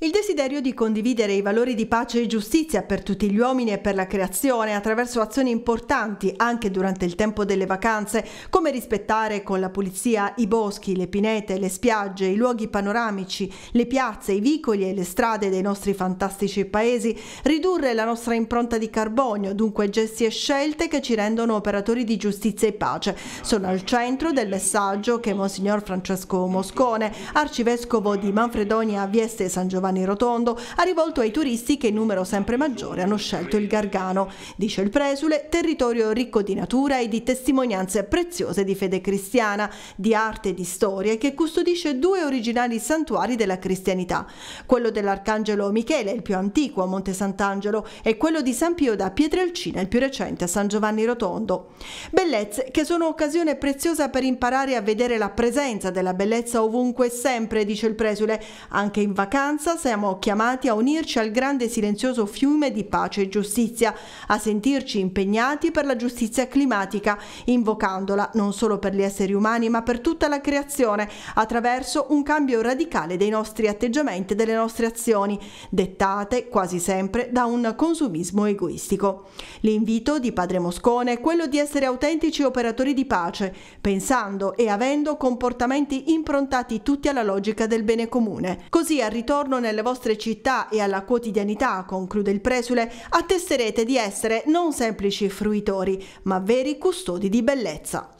Il desiderio di condividere i valori di pace e giustizia per tutti gli uomini e per la creazione attraverso azioni importanti anche durante il tempo delle vacanze, come rispettare con la pulizia i boschi, le pinete, le spiagge, i luoghi panoramici, le piazze, i vicoli e le strade dei nostri fantastici paesi, ridurre la nostra impronta di carbonio, dunque gesti e scelte che ci rendono operatori di giustizia e pace, sono al centro del messaggio che Monsignor Francesco Moscone, arcivescovo di Manfredonia, Vieste e San Giovanni, Giovanni Rotondo ha rivolto ai turisti che in numero sempre maggiore hanno scelto il Gargano. Dice il Presule, territorio ricco di natura e di testimonianze preziose di fede cristiana, di arte e di storie che custodisce due originali santuari della cristianità, quello dell'Arcangelo Michele, il più antico a Monte Sant'Angelo, e quello di San Pio da Pietrelcina, il più recente a San Giovanni Rotondo. Bellezze che sono occasione preziosa per imparare a vedere la presenza della bellezza ovunque e sempre, dice il Presule, anche in vacanza siamo chiamati a unirci al grande silenzioso fiume di pace e giustizia, a sentirci impegnati per la giustizia climatica, invocandola non solo per gli esseri umani ma per tutta la creazione, attraverso un cambio radicale dei nostri atteggiamenti e delle nostre azioni, dettate quasi sempre da un consumismo egoistico. L'invito di Padre Moscone è quello di essere autentici operatori di pace, pensando e avendo comportamenti improntati tutti alla logica del bene comune. Così al ritorno attenzione alle vostre città e alla quotidianità, conclude il presule, attesterete di essere non semplici fruitori, ma veri custodi di bellezza.